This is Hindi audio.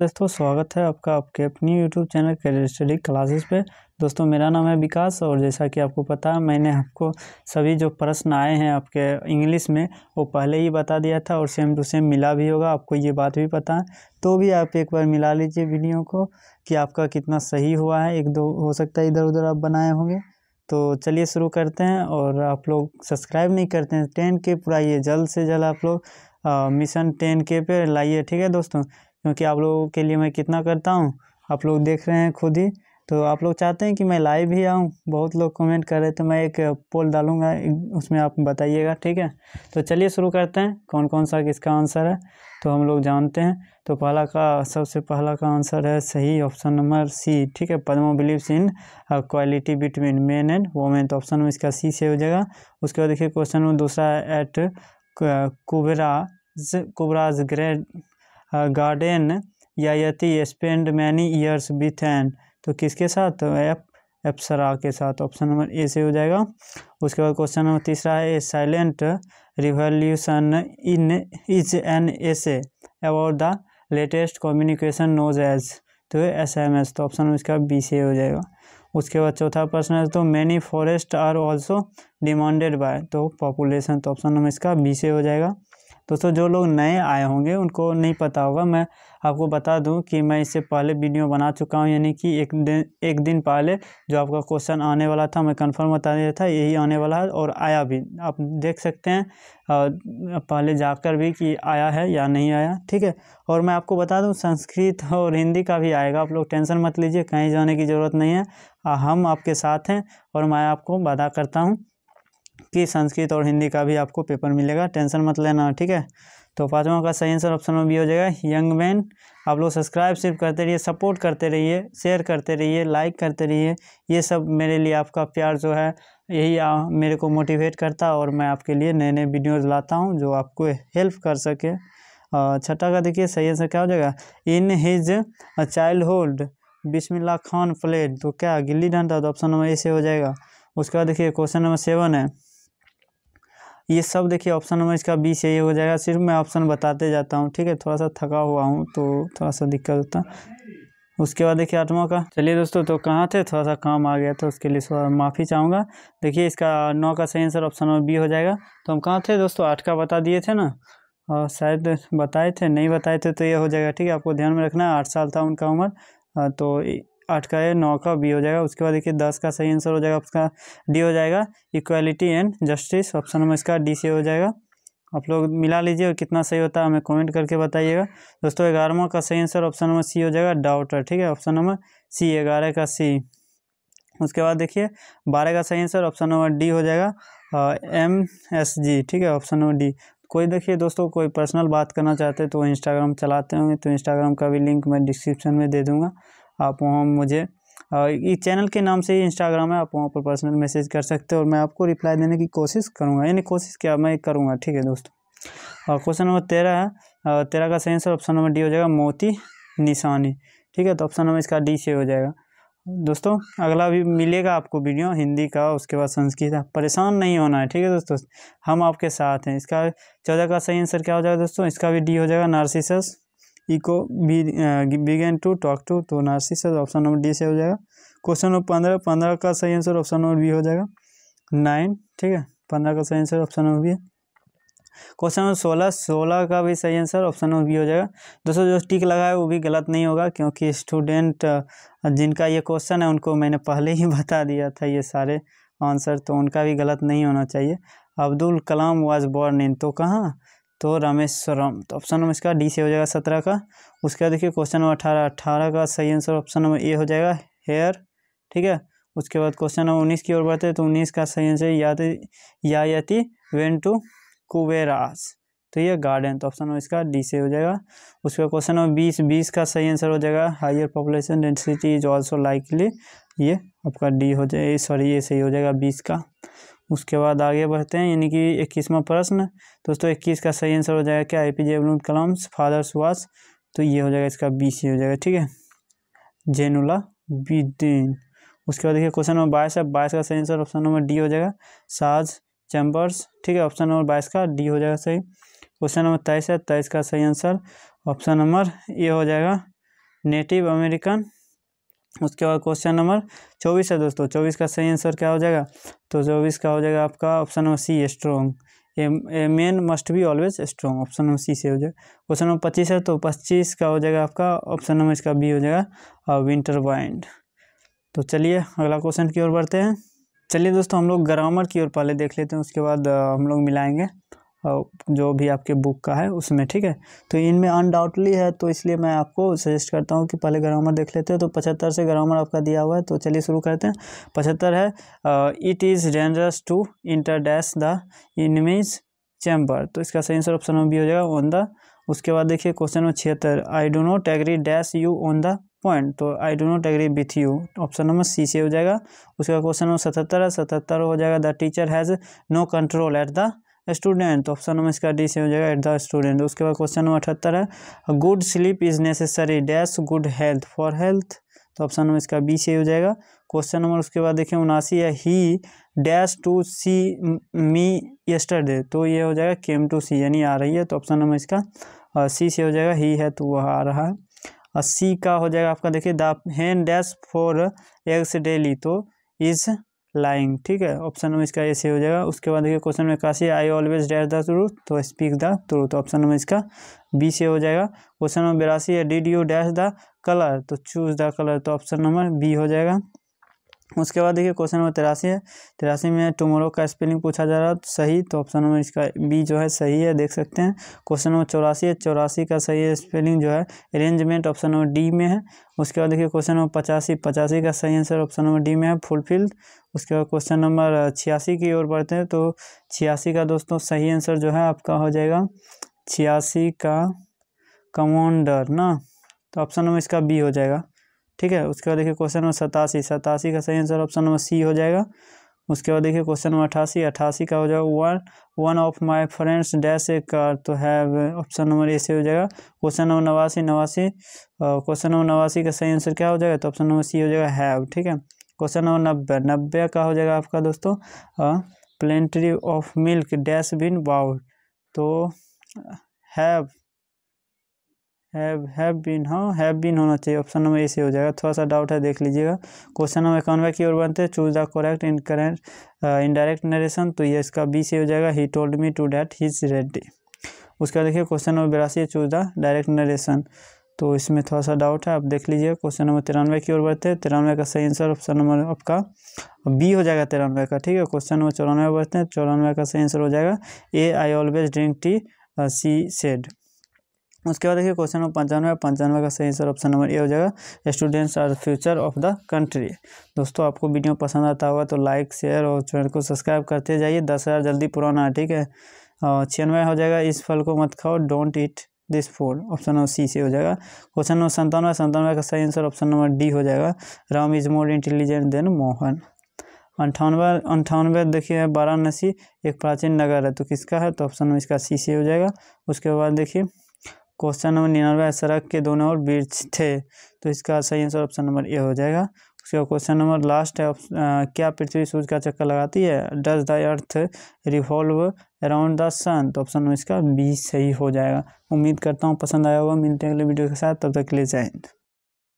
दोस्तों स्वागत है आपका आपके अपनी YouTube channel career study classes पे दोस्तों मेरा नाम है विकास और जैसा कि आपको पता है मैंने आपको सभी जो प्रश्न आए हैं आपके इंग्लिश में वो पहले ही बता दिया था और सेम टू सेम मिला भी होगा आपको ये बात भी पता है तो भी आप एक बार मिला लीजिए वीडियो को कि आपका कितना सही हुआ है एक दो हो सकता है इधर उधर आप बनाए होंगे तो चलिए शुरू करते हैं और आप लोग सब्सक्राइब नहीं करते हैं टेन के पूरा ये जल्द से जल्द आप लोग मिशन टेन के पे लाइए ठीक है दोस्तों क्योंकि आप लोगों के लिए मैं कितना करता हूँ आप लोग देख रहे हैं खुद ही तो आप लोग चाहते हैं कि मैं लाइव भी आऊँ बहुत लोग कमेंट कर रहे तो मैं एक पोल डालूंगा उसमें आप बताइएगा ठीक है तो चलिए शुरू करते हैं कौन कौन सा किसका आंसर है तो हम लोग जानते हैं तो पहला का सबसे पहला का आंसर है सही ऑप्शन नंबर सी ठीक है Padma believes in quality between men and women तो ऑप्शन में इसका सी से हो जाएगा उसके बाद देखिए क्वेश्चन में दूसरा एट कुबरा कुबराज ग्रेड गार्डन या यति spend many years with N तो किसके साथ एप तो एप्सरा के साथ ऑप्शन नंबर ए से हो जाएगा उसके बाद क्वेश्चन नंबर तीसरा है A silent revolution in is an essay about the latest communication knows age तो एस एम एस तो ऑप्शन इसका बी से हो जाएगा उसके बाद चौथा प्रश्न है तो many forests are also demanded by तो पॉपुलेशन तो ऑप्शन नंबर इसका बी से हो जाएगा दोस्तों जो लोग नए आए होंगे उनको नहीं पता होगा मैं आपको बता दूं कि मैं इससे पहले वीडियो बना चुका हूं यानी कि एक दिन एक दिन पहले जो आपका क्वेश्चन आने वाला था मैं कंफर्म बता दिया था यही आने वाला है और आया भी आप देख सकते हैं पहले जाकर भी कि आया है या नहीं आया ठीक है और मैं आपको बता दूं संस्कृत और हिंदी का भी आएगा आप लोग टेंशन मत लीजिए कहीं जाने की ज़रूरत नहीं है हम आपके साथ हैं और मैं आपको वादा करता हूँ की संस्कृत और हिंदी का भी आपको पेपर मिलेगा टेंशन मत लेना ठीक है तो पाँचवा का सही आंसर ऑप्शन में भी हो जाएगा यंग मैन आप लोग सब्सक्राइब सिर्फ करते रहिए सपोर्ट करते रहिए शेयर करते रहिए लाइक करते रहिए ये सब मेरे लिए आपका प्यार जो है यही आ, मेरे को मोटिवेट करता है और मैं आपके लिए नए नए वीडियोज़ लाता हूँ जो आपको हेल्प कर सके छठा का देखिए सही आंसर क्या हो जाएगा in his childhood Bismillah Khan played तो क्या गिल्ली डंडा तो ऑप्शन नंबर ए से हो जाएगा उसके बाद देखिए क्वेश्चन नंबर सेवन है ये सब देखिए ऑप्शन नंबर इसका बी से ये हो जाएगा सिर्फ मैं ऑप्शन बताते जाता हूँ ठीक है थोड़ा सा थका हुआ हूँ तो थोड़ा सा दिक्कत होता उसके बाद देखिए आठवा का चलिए दोस्तों तो कहाँ थे थोड़ा सा काम आ गया था उसके लिए थोड़ा माफ़ी चाहूँगा देखिए इसका नौ का सही आंसर ऑप्शन नंबर बी हो जाएगा तो हम कहाँ थे दोस्तों आठ का बता दिए थे ना और शायद बताए थे नहीं बताए थे तो ये हो जाएगा ठीक है आपको ध्यान में रखना है आठ साल था उनका उम्र तो आठ का है नौ का बी हो जाएगा उसके बाद देखिए दस का सही आंसर हो जाएगा उसका डी हो जाएगा equality and justice option number इसका डी से हो जाएगा आप लोग मिला लीजिए और कितना सही होता है हमें कमेंट करके बताइएगा दोस्तों ग्यारहवा का सही आंसर ऑप्शन नंबर सी हो जाएगा डाउटर ठीक है ऑप्शन नंबर सी ग्यारह का सी उसके बाद देखिए बारह का सही आंसर ऑप्शन नंबर डी हो जाएगा एम एस जी ठीक है ऑप्शन नंबर डी कोई देखिए दोस्तों कोई पर्सनल बात करना चाहते हैं तो इंस्टाग्राम चलाते होंगे तो इंस्टाग्राम का भी लिंक मैं डिस्क्रिप्शन में दे दूँगा आप वहाँ मुझे इस चैनल के नाम से ही इंस्टाग्राम है आप वहाँ पर पर्सनल मैसेज कर सकते हो और मैं आपको रिप्लाई देने की कोशिश करूँगा यानी कोशिश क्या मैं करूँगा ठीक है दोस्तों और क्वेश्चन नंबर तेरह है तेरह का सही आंसर ऑप्शन नंबर डी हो जाएगा मोती निशानी ठीक है तो ऑप्शन नंबर इसका डी से हो जाएगा दोस्तों अगला भी मिलेगा आपको वीडियो हिंदी का उसके बाद संस्कृत का परेशान नहीं होना है ठीक है दोस्तों हम आपके साथ हैं इसका चौदह का सही आंसर क्या हो जाएगा दोस्तों इसका भी डी हो जाएगा Narcissus Echo began to talk to तो नार्सिसस तो ऑप्शन नंबर डी से हो जाएगा क्वेश्चन नंबर पंद्रह पंद्रह का सही आंसर ऑप्शन नंबर बी हो जाएगा नाइन ठीक है पंद्रह का सही answer option number B question number सोलह सोलह का भी सही आंसर ऑप्शन नंबर बी हो जाएगा दोस्तों जो टिक लगा है वो भी गलत नहीं होगा क्योंकि स्टूडेंट जिनका ये क्वेश्चन है उनको मैंने पहले ही बता दिया था ये सारे आंसर तो उनका भी गलत नहीं होना चाहिए Abdul Kalam was born in तो कहाँ तो रामेश्वरम तो ऑप्शन नंबर इसका डी से हो जाएगा सत्रह का उसके बाद देखिए क्वेश्चन नंबर अठारह अठारह का सही आंसर ऑप्शन नंबर ए हो जाएगा हेयर ठीक है उसके बाद क्वेश्चन नंबर उन्नीस की ओर बढ़ते हैं तो उन्नीस का सही आंसर या यति वेन टू कुबेरास तो ये गार्डन तो ऑप्शन नंबर इसका डी से हो जाएगा उसके बाद क्वेश्चन नंबर बीस बीस का सही आंसर हो जाएगा higher population density is also likely ये आपका डी हो जाए सॉरी ये सही हो जाएगा बीस का उसके बाद आगे बढ़ते हैं यानी कि इक्कीसवा प्रश्न दोस्तों इक्कीस का सही आंसर हो जाएगा क्या A P J Abdul Kalam father Subhash तो ये हो जाएगा इसका बी सी हो जाएगा ठीक है जैनुला बीदीन उसके बाद देखिए क्वेश्चन नंबर बाईस है बाईस का सही आंसर ऑप्शन नंबर डी हो जाएगा साज चैम्बर्स ठीक है ऑप्शन नंबर बाईस का डी हो जाएगा सही क्वेश्चन नंबर तेईस है तेईस का सही आंसर ऑप्शन नंबर ए हो जाएगा नेटिव अमेरिकन उसके बाद क्वेश्चन नंबर चौबीस है दोस्तों चौबीस का सही आंसर क्या हो जाएगा तो चौबीस का हो जाएगा आपका option number C strong a man must be always strong option number C से हो जाएगा क्वेश्चन नंबर पच्चीस है तो पच्चीस का हो जाएगा आपका ऑप्शन नंबर इसका बी हो जाएगा विंटर uh, वाइंड तो चलिए अगला क्वेश्चन की ओर बढ़ते हैं चलिए दोस्तों हम लोग ग्रामर की ओर पहले देख लेते हैं उसके बाद uh, हम लोग मिलाएंगे जो भी आपके बुक का है उसमें ठीक है तो इनमें अनडाउटली है तो इसलिए मैं आपको सजेस्ट करता हूँ कि पहले ग्रामर देख लेते हैं तो पचहत्तर से ग्रामर आपका दिया हुआ है तो चलिए शुरू करते हैं पचहत्तर है it is dangerous to enter dash the enemy's chamber तो इसका सही आंसर ऑप्शन बी हो जाएगा ऑन द उसके बाद देखिए क्वेश्चन नंबर छिहत्तर I do not agree dash you on the point तो I do not agree with you option number C से हो जाएगा उसका क्वेश्चन नंबर सतहत्तर है सतहत्तर हो जाएगा the teacher has no control at the student तो ऑप्शन नंबर इसका डी से हो जाएगा एट द स्टूडेंट उसके बाद क्वेश्चन नंबर अठहत्तर है good sleep is necessary dash good health for health तो ऑप्शन नंबर इसका बी से हो जाएगा क्वेश्चन नंबर उसके बाद देखिए उनासी है ही dash to see me yesterday तो ये हो जाएगा केम टू सी यानी आ रही है तो ऑप्शन नंबर इसका सी से हो जाएगा ही है तो वह आ रहा है और सी का हो जाएगा आपका देखिए the hand dash for eggs daily तो इज़ लाइंग ठीक है ऑप्शन नंबर इसका सही हो जाएगा उसके बाद देखिए क्वेश्चन में काशी I always dash the truth तो speak the truth option number इसका बी से हो जाएगा क्वेश्चन नंबर बिरासी है did you dash the colour तो चूज द कलर तो ऑप्शन नंबर बी हो जाएगा उसके बाद देखिए क्वेश्चन नंबर तिरासी है तिरासी में टुमोरो का स्पेलिंग पूछा जा रहा है तो सही तो ऑप्शन नंबर इसका बी जो है सही है देख सकते हैं क्वेश्चन नंबर चौरासी है चौरासी का सही स्पेलिंग जो है अरेंजमेंट ऑप्शन नंबर डी में है उसके बाद देखिए क्वेश्चन नंबर पचासी पचासी का सही आंसर ऑप्शन नंबर डी में है फुलफिल्ड उसके बाद क्वेश्चन नंबर छियासी की ओर बढ़ते हैं तो छियासी का दोस्तों सही आंसर जो है आपका हो जाएगा छियासी का कमांडर ना तो ऑप्शन नंबर इसका बी हो जाएगा ठीक है उसके बाद देखिए क्वेश्चन नंबर सतासी सतासी का सही आंसर ऑप्शन नंबर सी हो जाएगा उसके बाद देखिए क्वेश्चन नंबर अठासी अठासी का हो जाएगा one one of my friends dash a car तो हैव ऑप्शन नंबर ए से हो जाएगा क्वेश्चन नंबर नवासी नवासी क्वेश्चन नंबर नवासी का सही आंसर क्या हो जाएगा तो ऑप्शन नंबर सी हो जाएगा हैव ठीक है क्वेश्चन नंबर नब्बे नब्बे का हो जाएगा आपका दोस्तों plenty of milk dash been bowl तो हैव हैव हैव बीन हाँ हैव बीन होना चाहिए ऑप्शन नंबर ए से हो जाएगा थोड़ा सा डाउट है देख लीजिएगा क्वेश्चन नंबर कॉन्वे की ओर बनते हैं choose the correct in current indirect narration तो ये इसका बी से हो जाएगा he told me to that his ready उसका देखिए क्वेश्चन नंबर बिरासी है चूज द डायरेक्ट नरेशन तो इसमें थोड़ा सा डाउट है आप देख लीजिए क्वेश्चन नंबर तिरानवे की ओर बढ़ते हैं तिरानवे का सही आंसर ऑप्शन नंबर आपका बी हो जाएगा तिरानवे का ठीक है क्वेश्चन नंबर चौरानवे बढ़ते हैं चौरानवे का सही आंसर हो जाएगा A I always drink tea she said उसके बाद देखिए क्वेश्चन नंबर पंचानवे पंचानवे का सही आंसर ऑप्शन नंबर ए हो जाएगा students are future of the country दोस्तों आपको वीडियो पसंद आता हुआ तो लाइक शेयर और चैनल को सब्सक्राइब करते जाइए दस हज़ार जल्दी पुराना है ठीक है और छियानवे हो जाएगा इस फल को मत खाओ don't eat this food option number C से हो जाएगा क्वेश्चन नंबर संतानवे संतानवे का सही आंसर ऑप्शन नंबर डी हो जाएगा Ram is more intelligent than Mohan अंठानवे अंठानवे देखिए वाराणसी एक प्राचीन नगर है तो किसका है तो ऑप्शन नंबर इसका सी से हो जाएगा उसके बाद देखिए क्वेश्चन नंबर निन्यानवे सड़क के दोनों ओर वृक्ष थे तो इसका सही आंसर ऑप्शन नंबर ए हो जाएगा उसके बाद क्वेश्चन नंबर लास्ट है क्या पृथ्वी सूर्य का चक्कर लगाती है does the earth revolve around the sun तो ऑप्शन नंबर इसका बी सही हो जाएगा उम्मीद करता हूँ पसंद आया होगा मिलते हैं अगले वीडियो के साथ तब तक के लिए जय